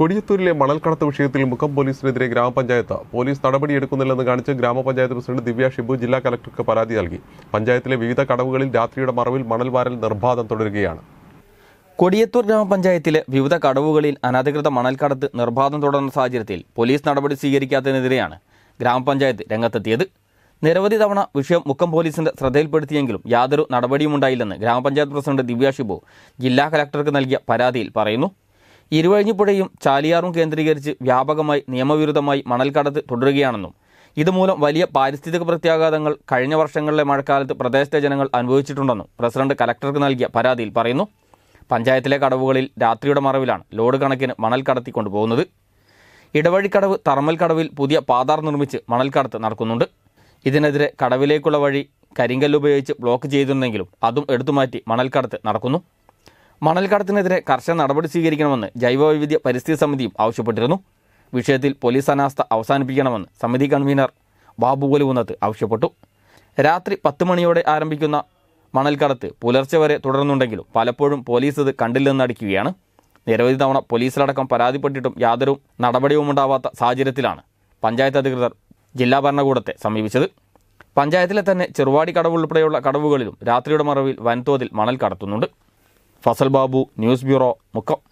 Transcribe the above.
കൊടിയത്തൂരിലെ മണൽക്കടത്ത് വിഷയത്തിൽ മുഖം പോലീസിനെതിരെ ഗ്രാമപഞ്ചായത്ത് പോലീസ് നടപടിയെടുക്കുന്നില്ലെന്ന് കാണിച്ച് ഗ്രാമപഞ്ചായത്ത് പ്രസിഡന്റ് ദിവ്യ ഷിബു ജില്ലാ കലക്ടർക്ക് പരാതി നൽകി പഞ്ചായത്തിലെ വിവിധ കടവുകളിൽ രാത്രിയുടെ മറവിൽ മണൽ വാരൽ നിർബാധം തുടരുകയാണ് കൊടിയത്തൂർ ഗ്രാമപഞ്ചായത്തിലെ വിവിധ കടവുകളിൽ അനധികൃത മണൽക്കടത്ത് നിർബാധം തുടർന്ന സാഹചര്യത്തിൽ പോലീസ് നടപടി സ്വീകരിക്കാത്തതിനെതിരെയാണ് ഗ്രാമപഞ്ചായത്ത് രംഗത്തെത്തിയത് നിരവധി തവണ വിഷയം മുക്കം പോലീസിന്റെ ശ്രദ്ധയിൽപ്പെടുത്തിയെങ്കിലും യാതൊരു നടപടിയും ഉണ്ടായില്ലെന്ന് ഗ്രാമപഞ്ചായത്ത് പ്രസിഡന്റ് ദിവ്യ ഷിബു ജില്ലാ കലക്ടർക്ക് നൽകിയ പരാതിയിൽ പറയുന്നു ഇരുവഴിഞ്ഞിപ്പുഴയും ചാലിയാറും കേന്ദ്രീകരിച്ച് വ്യാപകമായി നിയമവിരുദ്ധമായി മണൽക്കടത്ത് തുടരുകയാണെന്നും ഇതുമൂലം വലിയ പാരിസ്ഥിതിക പ്രത്യാഘാതങ്ങൾ കഴിഞ്ഞ വർഷങ്ങളിലെ മഴക്കാലത്ത് പ്രദേശത്തെ ജനങ്ങൾ അനുഭവിച്ചിട്ടുണ്ടെന്നും പ്രസിഡന്റ് കലക്ടർക്ക് നൽകിയ പരാതിയിൽ പറയുന്നു പഞ്ചായത്തിലെ കടവുകളിൽ രാത്രിയുടെ മറവിലാണ് ലോഡ് കണക്കിന് മണൽ കടത്തി കൊണ്ടുപോകുന്നത് ഇടവഴിക്കടവ് തറമൽ കടവിൽ പുതിയ പാതാർ നിർമ്മിച്ച് മണൽ കടത്ത് നടക്കുന്നുണ്ട് ഇതിനെതിരെ കടവിലേക്കുള്ള വഴി കരിങ്കല്ലുപയോഗിച്ച് ബ്ലോക്ക് ചെയ്തിരുന്നെങ്കിലും അതും എടുത്തുമാറ്റി മണൽക്കടത്ത് നടക്കുന്നു മണൽക്കടത്തിനെതിരെ കർശന നടപടി സ്വീകരിക്കണമെന്ന് ജൈവവൈവിധ്യ പരിസ്ഥിതി സമിതിയും ആവശ്യപ്പെട്ടിരുന്നു വിഷയത്തിൽ പോലീസ് അനാസ്ഥ അവസാനിപ്പിക്കണമെന്ന് സമിതി കൺവീനർ ബാബു കൊലുകുന്നത്ത് ആവശ്യപ്പെട്ടു രാത്രി പത്ത് മണിയോടെ ആരംഭിക്കുന്ന മണൽക്കടത്ത് പുലർച്ചെ വരെ തുടരുന്നുണ്ടെങ്കിലും പലപ്പോഴും പോലീസ് ഇത് കണ്ടില്ലെന്നടിക്കുകയാണ് നിരവധി തവണ പോലീസിലടക്കം പരാതിപ്പെട്ടിട്ടും യാതൊരു ഉണ്ടാവാത്ത സാഹചര്യത്തിലാണ് പഞ്ചായത്ത് അധികൃതർ ജില്ലാ ഭരണകൂടത്തെ സമീപിച്ചത് പഞ്ചായത്തിലെ തന്നെ ചെറുവാടി കടവുൾപ്പെടെയുള്ള കടവുകളിലും രാത്രിയുടെ മറവിൽ വൻതോതിൽ മണൽ കടത്തുന്നുണ്ട് ഫസൽ ബാബു ന്യൂസ് ബ്യൂറോ മുക്കം